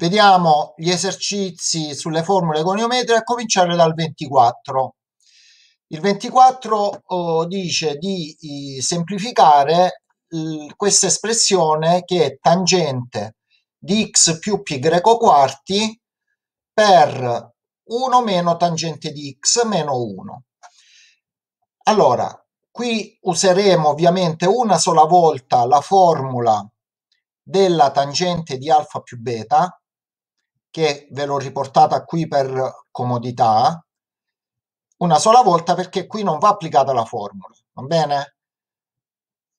Vediamo gli esercizi sulle formule goniometriche a cominciare dal 24. Il 24 oh, dice di eh, semplificare questa espressione che è tangente di x più pi greco quarti per 1 meno tangente di x meno 1. Allora, qui useremo ovviamente una sola volta la formula della tangente di alfa più beta che ve l'ho riportata qui per comodità, una sola volta perché qui non va applicata la formula, va bene?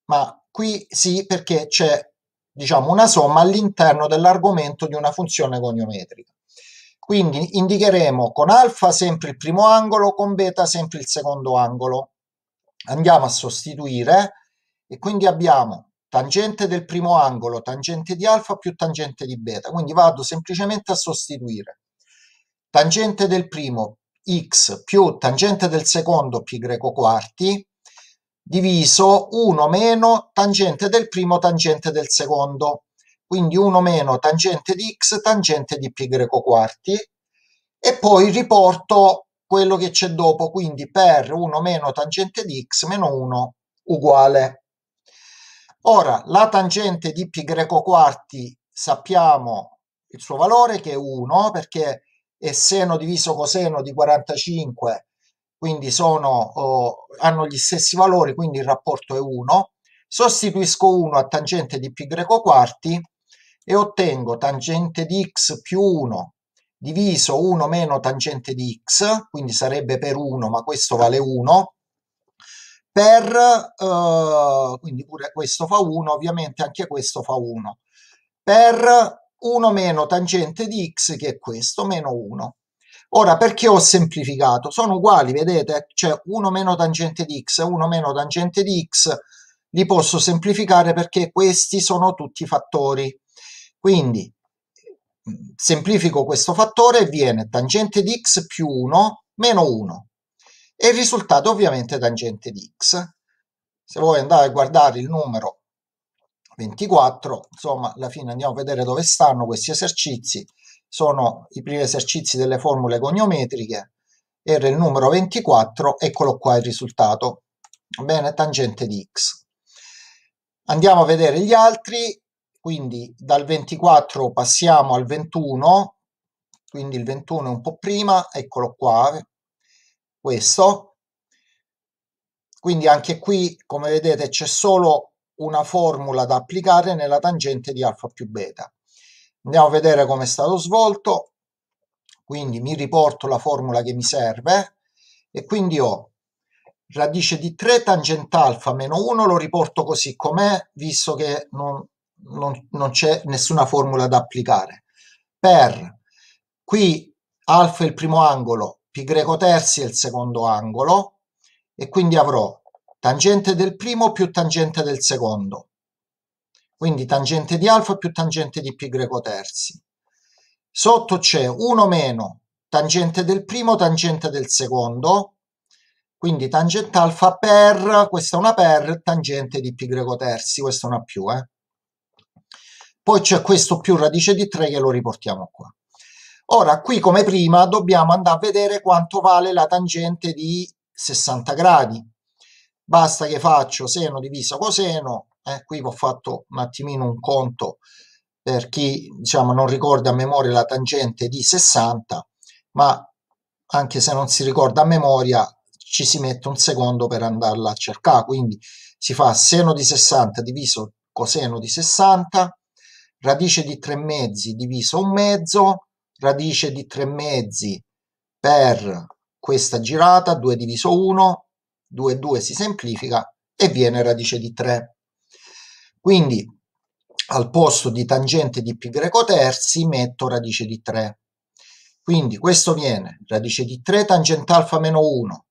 Ma qui sì perché c'è diciamo una somma all'interno dell'argomento di una funzione goniometrica. Quindi indicheremo con alfa sempre il primo angolo, con beta sempre il secondo angolo. Andiamo a sostituire e quindi abbiamo tangente del primo angolo, tangente di alfa più tangente di beta, quindi vado semplicemente a sostituire tangente del primo x più tangente del secondo pi greco quarti diviso 1 meno tangente del primo tangente del secondo, quindi 1 meno tangente di x tangente di pi greco quarti e poi riporto quello che c'è dopo, quindi per 1 meno tangente di x meno 1 uguale Ora, la tangente di π greco quarti sappiamo il suo valore che è 1 perché è seno diviso coseno di 45, quindi sono, oh, hanno gli stessi valori, quindi il rapporto è 1. Sostituisco 1 a tangente di π greco quarti e ottengo tangente di x più 1 diviso 1 meno tangente di x, quindi sarebbe per 1, ma questo vale 1, per eh, quindi pure questo fa 1 ovviamente anche questo fa 1 per 1 meno tangente di x che è questo meno 1 ora perché ho semplificato sono uguali vedete c'è cioè 1 meno tangente di x e 1 meno tangente di x li posso semplificare perché questi sono tutti fattori quindi mm, semplifico questo fattore e viene tangente di x più 1 meno 1 e il risultato ovviamente è tangente di x. Se voi andate a guardare il numero 24, insomma alla fine andiamo a vedere dove stanno questi esercizi, sono i primi esercizi delle formule goniometriche, era il numero 24, eccolo qua il risultato, bene, tangente di x. Andiamo a vedere gli altri, quindi dal 24 passiamo al 21, quindi il 21 è un po' prima, eccolo qua, questo. Quindi anche qui, come vedete, c'è solo una formula da applicare nella tangente di alfa più beta. Andiamo a vedere come è stato svolto. Quindi mi riporto la formula che mi serve e quindi ho radice di 3 tangente alfa meno 1, lo riporto così com'è, visto che non, non, non c'è nessuna formula da applicare. Per qui alfa è il primo angolo, π greco terzi è il secondo angolo e quindi avrò tangente del primo più tangente del secondo. Quindi tangente di alfa più tangente di π greco terzi. Sotto c'è 1 meno tangente del primo, tangente del secondo, quindi tangente alfa per, questa è una per, tangente di π greco terzi, questa è una più, eh? Poi c'è questo più radice di 3 che lo riportiamo qua. Ora, qui come prima dobbiamo andare a vedere quanto vale la tangente di 60 gradi. Basta che faccio seno diviso coseno, eh, qui ho fatto un attimino un conto per chi diciamo, non ricorda a memoria la tangente di 60, ma anche se non si ricorda a memoria ci si mette un secondo per andarla a cercare, quindi si fa seno di 60 diviso coseno di 60, radice di 3 mezzi diviso un mezzo, radice di 3 mezzi per questa girata, 2 diviso 1, 2 2 si semplifica e viene radice di 3. Quindi al posto di tangente di π greco terzi metto radice di 3. Quindi questo viene radice di 3 tangente alfa meno 1.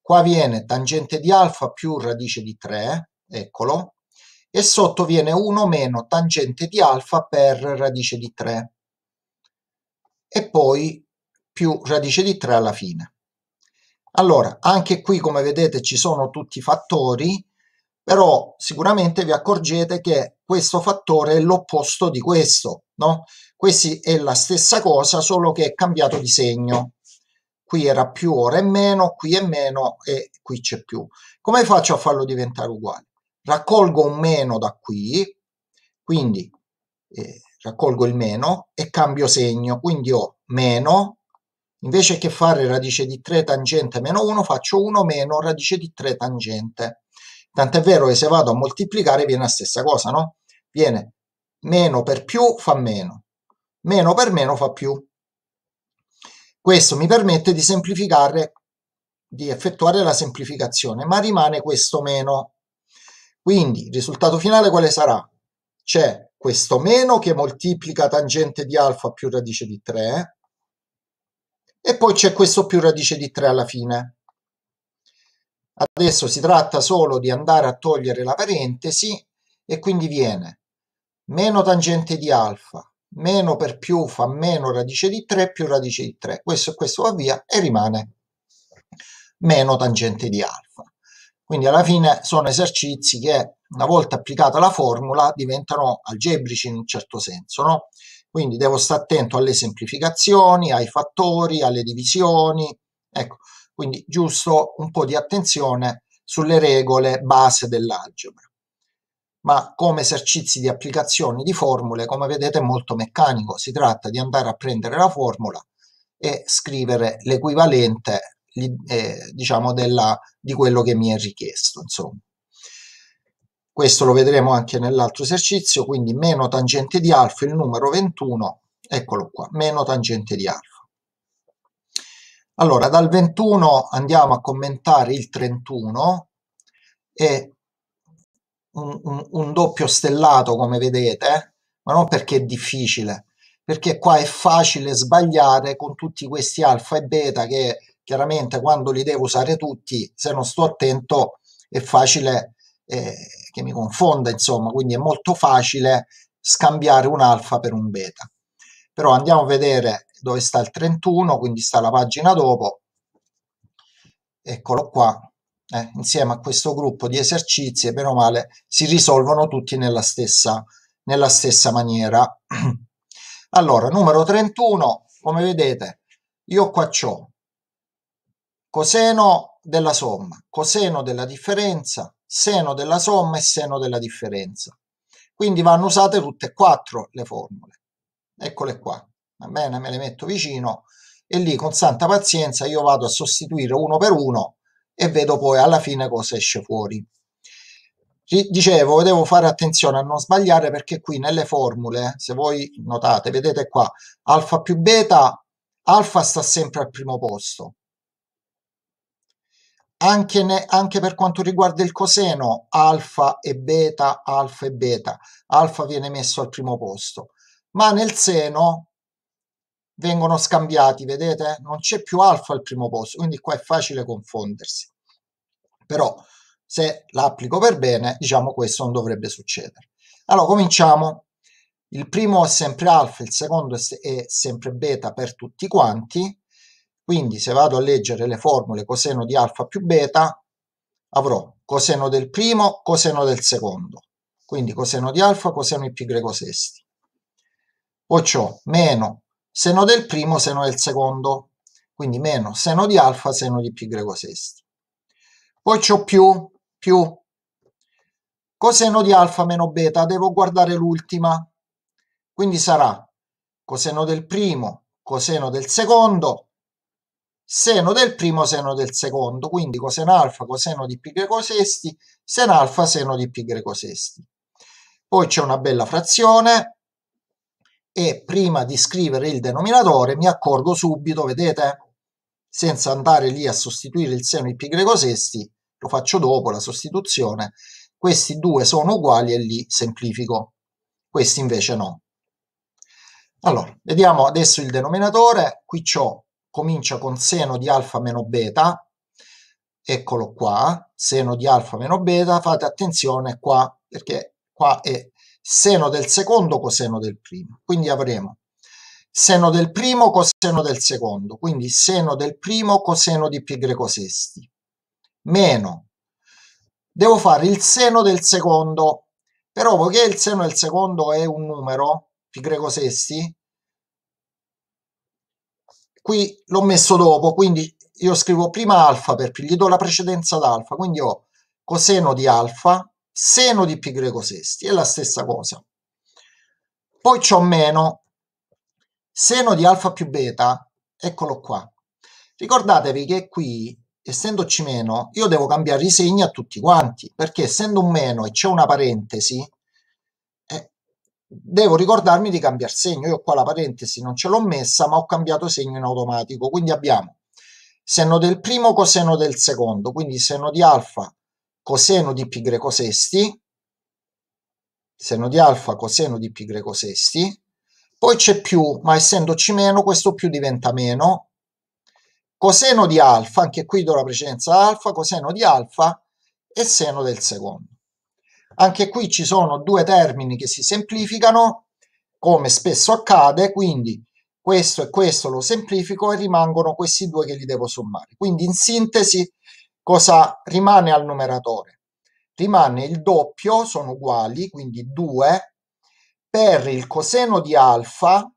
Qua viene tangente di alfa più radice di 3, eccolo, e sotto viene 1 meno tangente di alfa per radice di 3 e poi più radice di 3 alla fine. Allora, anche qui come vedete ci sono tutti i fattori, però sicuramente vi accorgete che questo fattore è l'opposto di questo, no? Questi è la stessa cosa, solo che è cambiato di segno. Qui era più, ora è meno, qui è meno e qui c'è più. Come faccio a farlo diventare uguale? Raccolgo un meno da qui, quindi eh, raccolgo cioè, il meno e cambio segno, quindi ho meno, invece che fare radice di 3 tangente meno 1, faccio 1 meno radice di 3 tangente. Tant'è vero che se vado a moltiplicare viene la stessa cosa, no? Viene meno per più fa meno, meno per meno fa più. Questo mi permette di semplificare, di effettuare la semplificazione, ma rimane questo meno. Quindi il risultato finale quale sarà? C'è questo meno che moltiplica tangente di alfa più radice di 3 e poi c'è questo più radice di 3 alla fine. Adesso si tratta solo di andare a togliere la parentesi e quindi viene meno tangente di alfa meno per più fa meno radice di 3 più radice di 3. Questo e questo va via e rimane meno tangente di alfa. Quindi alla fine sono esercizi che una volta applicata la formula, diventano algebrici in un certo senso, no? Quindi devo stare attento alle semplificazioni, ai fattori, alle divisioni, ecco, quindi giusto un po' di attenzione sulle regole base dell'algebra. Ma come esercizi di applicazione di formule, come vedete, è molto meccanico, si tratta di andare a prendere la formula e scrivere l'equivalente eh, diciamo della, di quello che mi è richiesto, insomma questo lo vedremo anche nell'altro esercizio, quindi meno tangente di alfa, il numero 21, eccolo qua, meno tangente di alfa. Allora, dal 21 andiamo a commentare il 31 è un, un, un doppio stellato, come vedete, ma non perché è difficile, perché qua è facile sbagliare con tutti questi alfa e beta che chiaramente quando li devo usare tutti, se non sto attento, è facile sbagliare eh, che mi confonda, insomma, quindi è molto facile scambiare un alfa per un beta. Però andiamo a vedere dove sta il 31, quindi sta la pagina dopo, eccolo qua, eh, insieme a questo gruppo di esercizi, e bene o male, si risolvono tutti nella stessa, nella stessa maniera. allora, numero 31, come vedete, io qua ho coseno della somma, coseno della differenza, seno della somma e seno della differenza. Quindi vanno usate tutte e quattro le formule. Eccole qua, va bene? Me le metto vicino e lì con santa pazienza io vado a sostituire uno per uno e vedo poi alla fine cosa esce fuori. Dicevo, devo fare attenzione a non sbagliare perché qui nelle formule, eh, se voi notate, vedete qua, alfa più beta, alfa sta sempre al primo posto, anche, ne, anche, per quanto riguarda il coseno, alfa e beta, alfa e beta, alfa viene messo al primo posto, ma nel seno vengono scambiati, vedete? Non c'è più alfa al primo posto, quindi qua è facile confondersi. Però se l'applico per bene, diciamo questo non dovrebbe succedere. Allora, cominciamo. Il primo è sempre alfa, il secondo è sempre beta per tutti quanti, quindi se vado a leggere le formule coseno di alfa più beta, avrò coseno del primo, coseno del secondo. Quindi coseno di alfa, coseno di pi greco sesti. Poi ho meno seno del primo, seno del secondo. Quindi meno seno di alfa, seno di pi greco sesti. Poi ho più, più coseno di alfa meno beta, devo guardare l'ultima, quindi sarà coseno del primo, coseno del secondo, seno del primo, seno del secondo, quindi coseno alfa, coseno di pi greco sesti, seno alfa, seno di pi greco sesti. Poi c'è una bella frazione e prima di scrivere il denominatore mi accorgo subito, vedete? Senza andare lì a sostituire il seno di pi greco sesti, lo faccio dopo la sostituzione, questi due sono uguali e lì semplifico, questi invece no. Allora, vediamo adesso il denominatore, qui ho comincia con seno di alfa meno beta, eccolo qua, seno di alfa meno beta, fate attenzione qua, perché qua è seno del secondo coseno del primo, quindi avremo seno del primo coseno del secondo, quindi seno del primo coseno di pi greco sesti, meno, devo fare il seno del secondo, però poiché il seno del secondo è un numero, pi greco sesti, qui l'ho messo dopo, quindi io scrivo prima alfa perché gli do la precedenza ad alfa, quindi ho coseno di alfa, seno di pi greco sesti, è la stessa cosa. Poi c'ho meno seno di alfa più beta, eccolo qua. Ricordatevi che qui, essendoci meno, io devo cambiare i segni a tutti quanti, perché essendo un meno e c'è una parentesi, devo ricordarmi di cambiare segno. Io qua la parentesi non ce l'ho messa, ma ho cambiato segno in automatico. Quindi abbiamo seno del primo, coseno del secondo, quindi seno di alfa, coseno di pi greco sesti, seno di alfa, coseno di pi greco sesti, poi c'è più, ma essendoci meno, questo più diventa meno, coseno di alfa, anche qui do la precedenza alfa, coseno di alfa e seno del secondo. Anche qui ci sono due termini che si semplificano, come spesso accade, quindi questo e questo lo semplifico e rimangono questi due che li devo sommare. Quindi in sintesi cosa rimane al numeratore? Rimane il doppio, sono uguali, quindi 2, per il coseno di alfa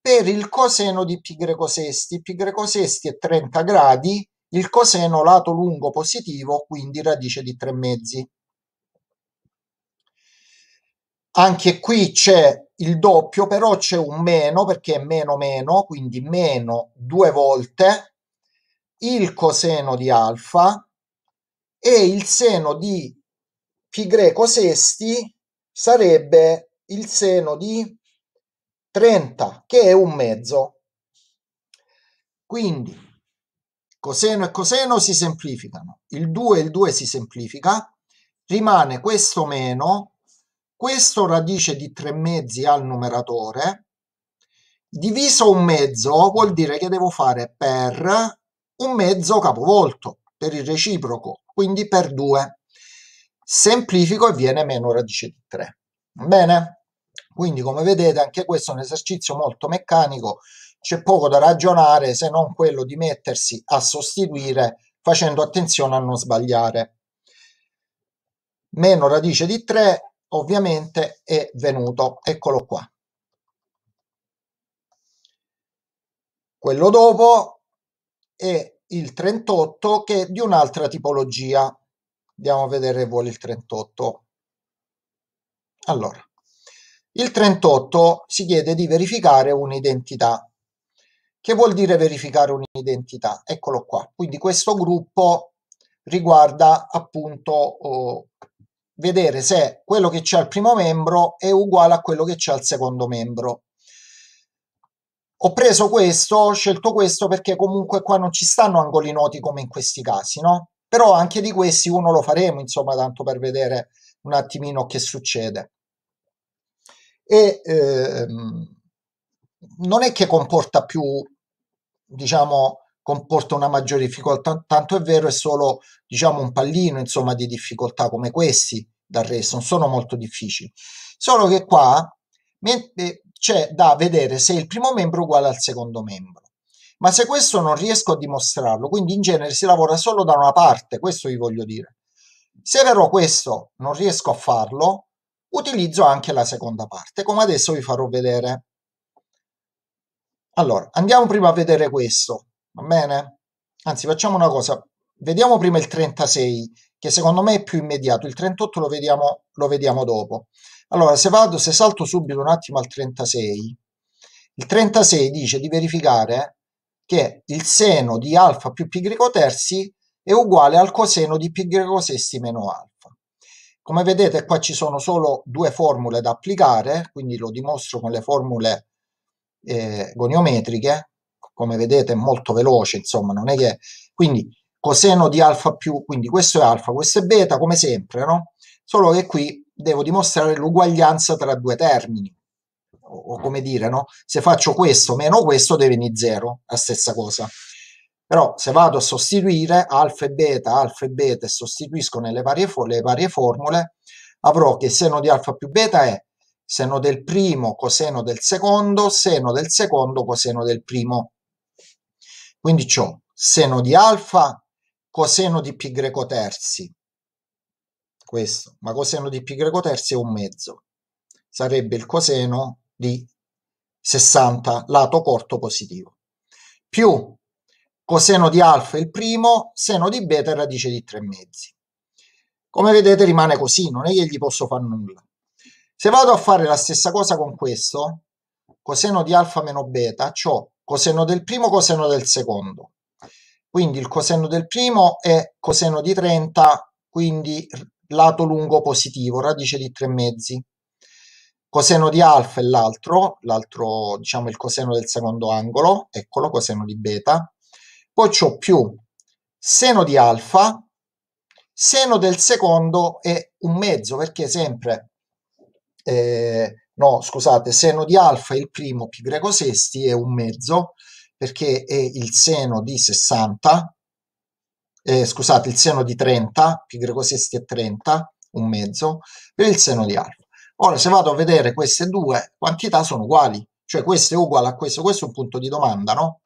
per il coseno di pi greco sesti. Pi greco sesti è 30 gradi, il coseno lato lungo positivo, quindi radice di 3 mezzi. Anche qui c'è il doppio, però c'è un meno perché è meno meno, quindi meno due volte il coseno di alfa e il seno di pi greco sesti sarebbe il seno di 30 che è un mezzo. Quindi coseno e coseno si semplificano, il 2 e il 2 si semplifica, rimane questo meno questo radice di tre mezzi al numeratore, diviso un mezzo vuol dire che devo fare per un mezzo capovolto, per il reciproco, quindi per 2. Semplifico e viene meno radice di 3. Bene? Quindi come vedete anche questo è un esercizio molto meccanico, c'è poco da ragionare se non quello di mettersi a sostituire facendo attenzione a non sbagliare. Meno radice di 3 ovviamente è venuto, eccolo qua. Quello dopo è il 38 che è di un'altra tipologia. Andiamo a vedere vuole il 38. Allora, il 38 si chiede di verificare un'identità. Che vuol dire verificare un'identità? Eccolo qua. Quindi questo gruppo riguarda appunto oh, vedere se quello che c'è al primo membro è uguale a quello che c'è al secondo membro. Ho preso questo, ho scelto questo perché comunque qua non ci stanno angoli noti come in questi casi, no? Però anche di questi uno lo faremo, insomma, tanto per vedere un attimino che succede. E ehm, non è che comporta più, diciamo, comporta una maggiore difficoltà, tanto è vero è solo diciamo un pallino insomma di difficoltà come questi dal resto, non sono molto difficili. Solo che qua eh, c'è da vedere se il primo membro è uguale al secondo membro. Ma se questo non riesco a dimostrarlo, quindi in genere si lavora solo da una parte, questo vi voglio dire. Se però questo non riesco a farlo, utilizzo anche la seconda parte, come adesso vi farò vedere. Allora, andiamo prima a vedere questo. Va bene? Anzi, facciamo una cosa. Vediamo prima il 36, che secondo me è più immediato. Il 38 lo vediamo, lo vediamo dopo. Allora, se vado, se salto subito un attimo al 36, il 36 dice di verificare che il seno di alfa più pi greco terzi è uguale al coseno di pi greco sesti meno alfa. Come vedete qua ci sono solo due formule da applicare, quindi lo dimostro con le formule eh, goniometriche, come vedete è molto veloce, insomma, non è che... Quindi coseno di alfa più, quindi questo è alfa, questo è beta, come sempre, no? Solo che qui devo dimostrare l'uguaglianza tra due termini, o, o come dire, no? Se faccio questo meno questo deve venire 0, la stessa cosa. Però se vado a sostituire alfa e beta, alfa e beta e sostituisco nelle varie, le varie formule, avrò che seno di alfa più beta è seno del primo coseno del secondo, seno del secondo coseno del primo quindi ho seno di alfa, coseno di pi greco terzi. Questo, ma coseno di pi greco terzi è un mezzo. Sarebbe il coseno di 60 lato corto positivo. Più coseno di alfa è il primo, seno di beta è radice di 3 mezzi. Come vedete rimane così, non è che gli posso fare nulla. Se vado a fare la stessa cosa con questo, coseno di alfa meno beta, ho coseno del primo, coseno del secondo. Quindi il coseno del primo è coseno di 30, quindi lato lungo positivo, radice di 3 mezzi. Coseno di alfa è l'altro, l'altro diciamo il coseno del secondo angolo, eccolo, coseno di beta. Poi ho più seno di alfa, seno del secondo è un mezzo, perché sempre eh, no scusate, seno di alfa è il primo, pi greco sesti è un mezzo, perché è il seno di 60, eh, scusate, il seno di 30, pi greco sesti è 30, un mezzo, per il seno di alfa. Ora, se vado a vedere queste due quantità sono uguali, cioè questo è uguale a questo, questo è un punto di domanda, no?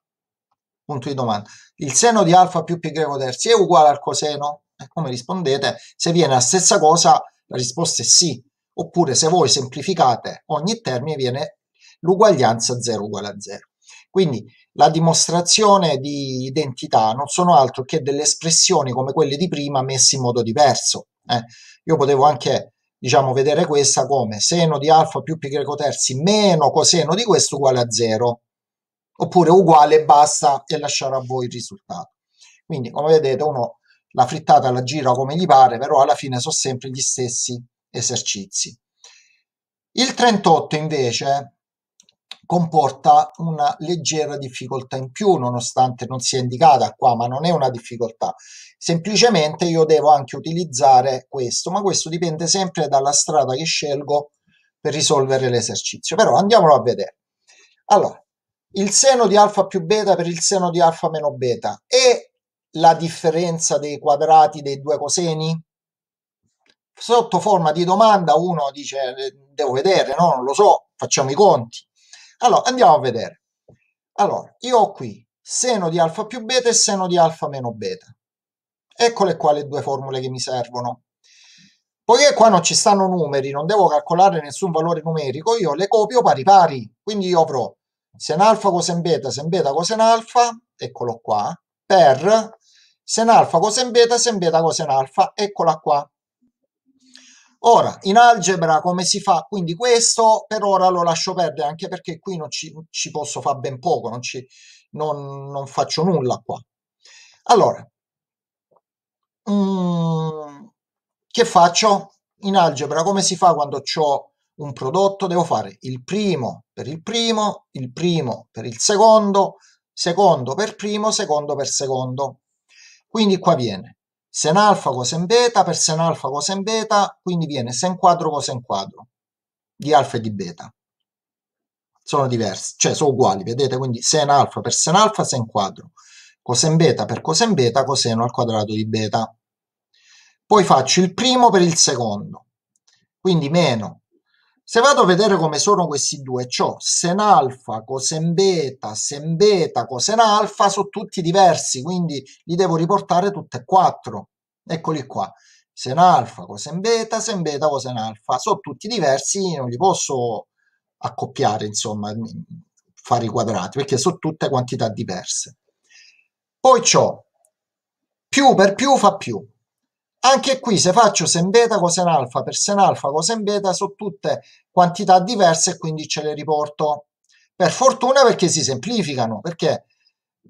Punto di domanda. Il seno di alfa più pi greco terzi è uguale al coseno? E come rispondete? Se viene la stessa cosa, la risposta è sì, Oppure se voi semplificate ogni termine viene l'uguaglianza 0 uguale a 0. Quindi la dimostrazione di identità non sono altro che delle espressioni come quelle di prima messe in modo diverso. Eh. Io potevo anche diciamo, vedere questa come seno di alfa più pi greco terzi meno coseno di questo uguale a 0, oppure uguale basta e lasciare a voi il risultato. Quindi come vedete uno la frittata la gira come gli pare, però alla fine sono sempre gli stessi esercizi. Il 38 invece comporta una leggera difficoltà in più, nonostante non sia indicata qua, ma non è una difficoltà. Semplicemente io devo anche utilizzare questo, ma questo dipende sempre dalla strada che scelgo per risolvere l'esercizio. Però andiamolo a vedere. Allora, il seno di alfa più beta per il seno di alfa meno beta è la differenza dei quadrati dei due coseni? sotto forma di domanda uno dice eh, devo vedere, no, non lo so, facciamo i conti. Allora, andiamo a vedere. Allora, io ho qui seno di alfa più beta e seno di alfa meno beta. Eccole qua le due formule che mi servono. Poiché qua non ci stanno numeri, non devo calcolare nessun valore numerico, io le copio pari pari. Quindi io avrò sen alfa cosen beta, sen beta cosen alfa, eccolo qua, per sen alfa cosen beta, sen beta cosen alfa, eccola qua. Ora, in algebra come si fa? Quindi questo per ora lo lascio perdere, anche perché qui non ci, ci posso fare ben poco, non, ci, non, non, faccio nulla qua. Allora, mm, che faccio? In algebra come si fa quando ho un prodotto? Devo fare il primo per il primo, il primo per il secondo, secondo per primo, secondo per secondo. Quindi qua viene sen alfa cosen beta per sen alfa cosen beta, quindi viene sen quadro cosen quadro di alfa e di beta. Sono diversi, cioè sono uguali, vedete? Quindi sen alfa per sen alfa, sen quadro. Cosen beta per cosen beta, coseno al quadrato di beta. Poi faccio il primo per il secondo. Quindi meno se vado a vedere come sono questi due, ciò sen alfa, cosen beta, sen beta, cosen alfa, sono tutti diversi, quindi li devo riportare tutti e quattro. Eccoli qua. Sen alfa, cosen beta, sen beta, cosen alfa. Sono tutti diversi, non li posso accoppiare, insomma, mm, fare i quadrati, perché sono tutte quantità diverse. Poi ciò, più per più fa più, anche qui se faccio sen beta, cosen alfa per sen alfa, cosen beta sono tutte quantità diverse e quindi ce le riporto. Per fortuna perché si semplificano, perché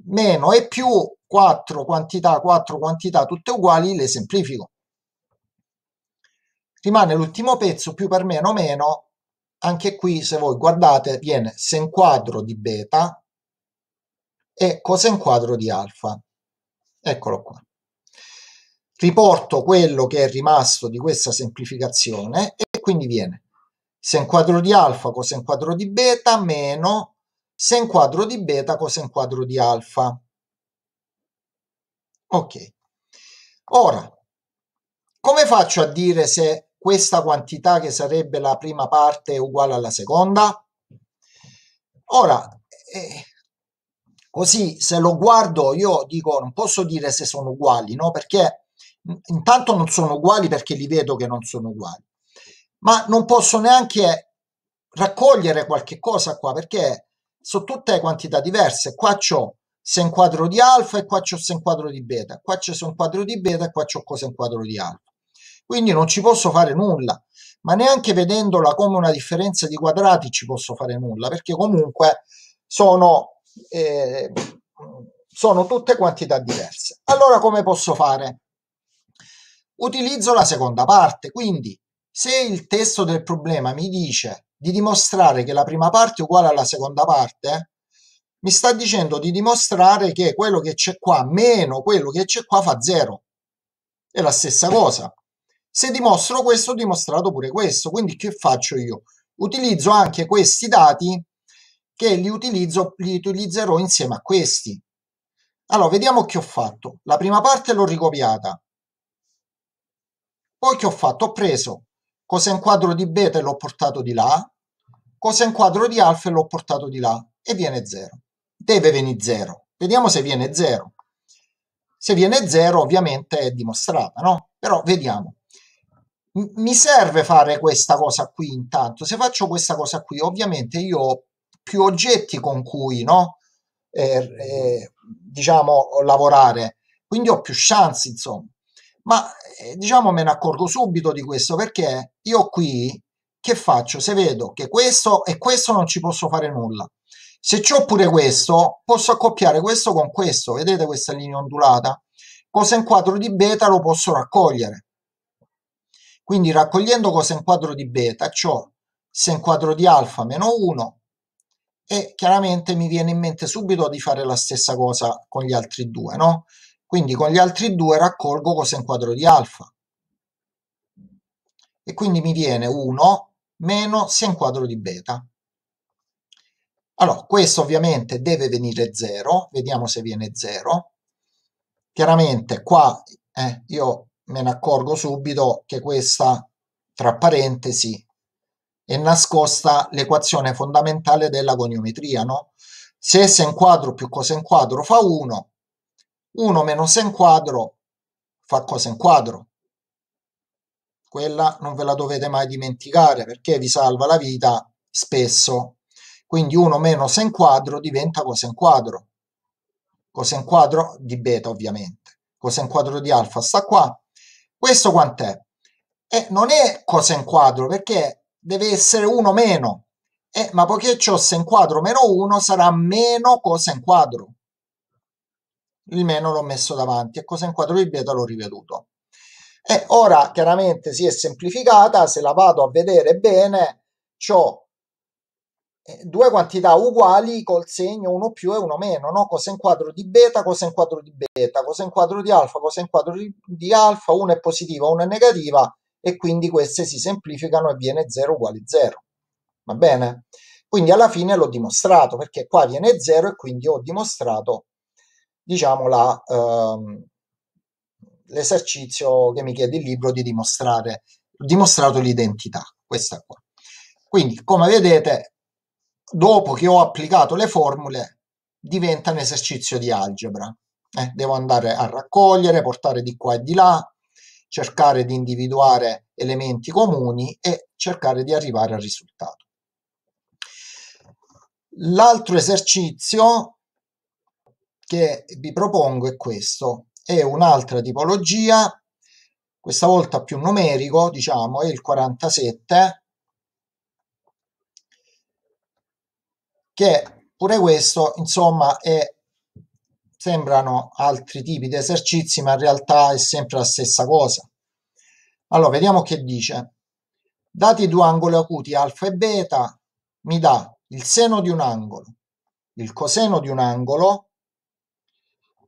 meno e più quattro quantità, quattro quantità tutte uguali le semplifico. Rimane l'ultimo pezzo più per meno meno, anche qui se voi guardate viene sen quadro di beta e cosen quadro di alfa. Eccolo qua riporto quello che è rimasto di questa semplificazione e quindi viene sen quadro di alfa cosen quadro di beta meno sen quadro di beta cosen quadro di alfa. Ok. Ora, come faccio a dire se questa quantità che sarebbe la prima parte è uguale alla seconda? Ora, eh, così se lo guardo io dico non posso dire se sono uguali, no? Perché intanto non sono uguali perché li vedo che non sono uguali, ma non posso neanche raccogliere qualche cosa qua perché sono tutte quantità diverse. Qua c'ho se in quadro di alfa e qua c'ho se in quadro di beta, qua c'è se in quadro di beta e qua c'ho cosa in quadro di alfa. Quindi non ci posso fare nulla, ma neanche vedendola come una differenza di quadrati ci posso fare nulla perché comunque sono, eh, sono tutte quantità diverse. Allora come posso fare? utilizzo la seconda parte. Quindi, se il testo del problema mi dice di dimostrare che la prima parte è uguale alla seconda parte, mi sta dicendo di dimostrare che quello che c'è qua meno quello che c'è qua fa zero. È la stessa cosa. Se dimostro questo, ho dimostrato pure questo. Quindi che faccio io? Utilizzo anche questi dati che li, utilizzo, li utilizzerò insieme a questi. Allora, vediamo che ho fatto. La prima parte l'ho ricopiata, poi che ho fatto? Ho preso cosa in quadro di beta e l'ho portato di là, cosa in quadro di alfa e l'ho portato di là e viene 0. Deve venire 0. Vediamo se viene 0. Se viene 0 ovviamente è dimostrata, no? Però vediamo. mi serve fare questa cosa qui intanto. Se faccio questa cosa qui, ovviamente io ho più oggetti con cui, no? Eh, eh, diciamo, lavorare. Quindi ho più chance, insomma. Ma eh, diciamo me ne accorgo subito di questo perché io qui che faccio? Se vedo che questo e questo non ci posso fare nulla. Se ho pure questo, posso accoppiare questo con questo. Vedete questa linea ondulata? Cosa in quadro di beta lo posso raccogliere. Quindi raccogliendo cosa in quadro di beta, ho se in quadro di alfa meno 1 e chiaramente mi viene in mente subito di fare la stessa cosa con gli altri due, no? Quindi con gli altri due raccolgo cosa inquadro di alfa. E quindi mi viene 1 meno sia inquadro di beta. Allora, questo ovviamente deve venire 0, vediamo se viene 0. Chiaramente qua eh, io me ne accorgo subito che questa, tra parentesi, è nascosta l'equazione fondamentale della goniometria, no? Se S inquadro più cosa inquadro fa 1, 1 meno sen quadro fa cosen quadro. Quella non ve la dovete mai dimenticare perché vi salva la vita spesso. Quindi 1 meno sen quadro diventa cosen quadro. Cosen quadro di beta ovviamente. Cosen quadro di alfa sta qua. Questo quant'è? Eh, non è cosen quadro perché deve essere 1 meno. Eh, ma poiché c'ho sen quadro meno 1 sarà meno cosen quadro il meno l'ho messo davanti e cosa inquadro di beta l'ho riveduto. E ora chiaramente si è semplificata, se la vado a vedere bene, ho eh, due quantità uguali col segno 1 più e 1 meno, no? Cosenquadro di beta, cosa cosenquadro di beta, cosa cosenquadro di alfa, cosa cosenquadro di, di alfa, una è positiva, una è negativa e quindi queste si semplificano e viene 0 uguale 0. Va bene? Quindi alla fine l'ho dimostrato perché qua viene 0 e quindi ho dimostrato diciamo, la, ehm, l'esercizio che mi chiede il libro di dimostrare, dimostrato l'identità, questa qua. Quindi, come vedete, dopo che ho applicato le formule, diventa un esercizio di algebra. Eh, devo andare a raccogliere, portare di qua e di là, cercare di individuare elementi comuni e cercare di arrivare al risultato. L'altro esercizio che vi propongo è questo. È un'altra tipologia, questa volta più numerico, diciamo, è il 47, che pure questo, insomma, è, sembrano altri tipi di esercizi, ma in realtà è sempre la stessa cosa. Allora, vediamo che dice. Dati due angoli acuti alfa e beta, mi dà il seno di un angolo, il coseno di un angolo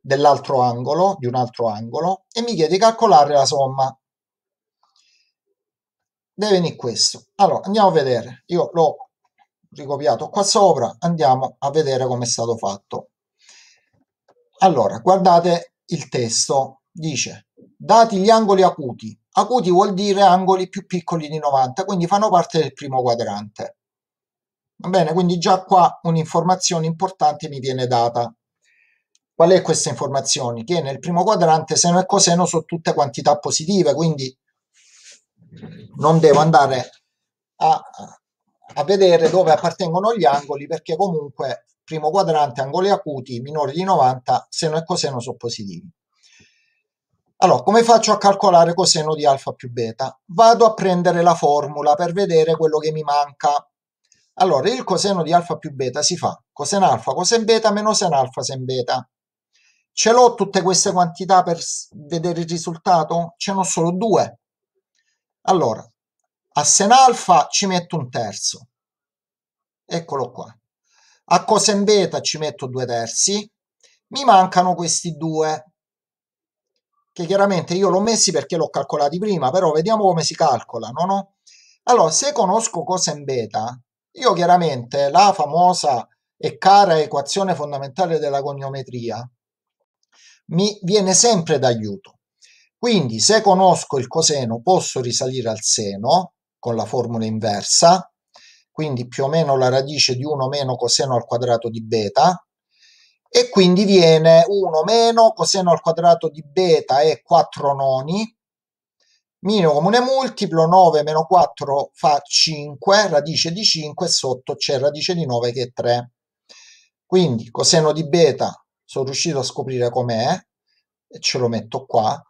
dell'altro angolo, di un altro angolo, e mi chiede di calcolare la somma. Deve venire questo. Allora, andiamo a vedere. Io l'ho ricopiato qua sopra, andiamo a vedere come è stato fatto. Allora, guardate il testo. Dice, dati gli angoli acuti. Acuti vuol dire angoli più piccoli di 90, quindi fanno parte del primo quadrante. Va bene, quindi già qua un'informazione importante mi viene data. Qual è questa informazione? Che nel primo quadrante seno e coseno sono tutte quantità positive, quindi non devo andare a, a vedere dove appartengono gli angoli perché comunque primo quadrante, angoli acuti, minori di 90, seno e coseno sono positivi. Allora, come faccio a calcolare coseno di alfa più beta? Vado a prendere la formula per vedere quello che mi manca. Allora, il coseno di alfa più beta si fa coseno alfa, coseno beta meno seno alfa, seno beta. Ce l'ho tutte queste quantità per vedere il risultato? Ce n'ho solo due. Allora, a Senalfa ci metto un terzo. Eccolo qua. A Cosen Beta ci metto due terzi. Mi mancano questi due, che chiaramente io l'ho messi perché l'ho calcolati prima, però vediamo come si calcolano, no? Allora, se conosco cosa in Beta, io chiaramente la famosa e cara equazione fondamentale della goniometria, mi viene sempre d'aiuto. Quindi se conosco il coseno posso risalire al seno con la formula inversa, quindi più o meno la radice di 1 meno coseno al quadrato di beta, e quindi viene 1 meno coseno al quadrato di beta è 4 noni, minimo comune multiplo, 9 meno 4 fa 5, radice di 5, sotto c'è radice di 9 che è 3. Quindi coseno di beta sono riuscito a scoprire com'è e ce lo metto qua.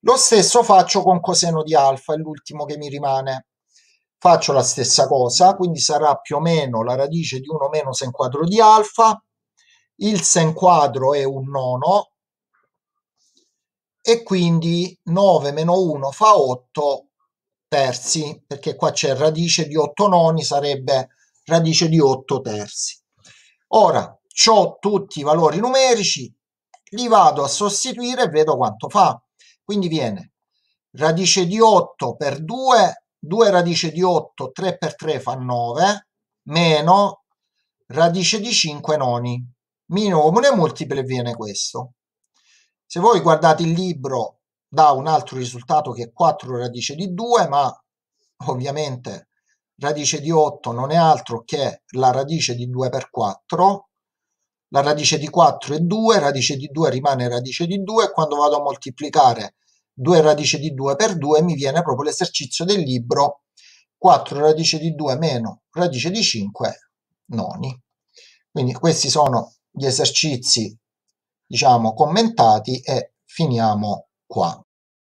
Lo stesso faccio con coseno di alfa, è l'ultimo che mi rimane. Faccio la stessa cosa, quindi sarà più o meno la radice di 1 meno sen quadro di alfa, il sen quadro è un nono, e quindi 9 meno 1 fa 8 terzi, perché qua c'è radice di 8 noni, sarebbe radice di 8 terzi. Ora, ho tutti i valori numerici, li vado a sostituire e vedo quanto fa. Quindi viene radice di 8 per 2, 2 radice di 8, 3 per 3 fa 9, meno radice di 5 noni. Minimo comune multiplo viene questo. Se voi guardate il libro dà un altro risultato che è 4 radice di 2, ma ovviamente radice di 8 non è altro che la radice di 2 per 4, la radice di 4 è 2, radice di 2 rimane radice di 2, quando vado a moltiplicare 2 radice di 2 per 2 mi viene proprio l'esercizio del libro 4 radice di 2 meno radice di 5 noni. Quindi questi sono gli esercizi, diciamo, commentati e finiamo qua.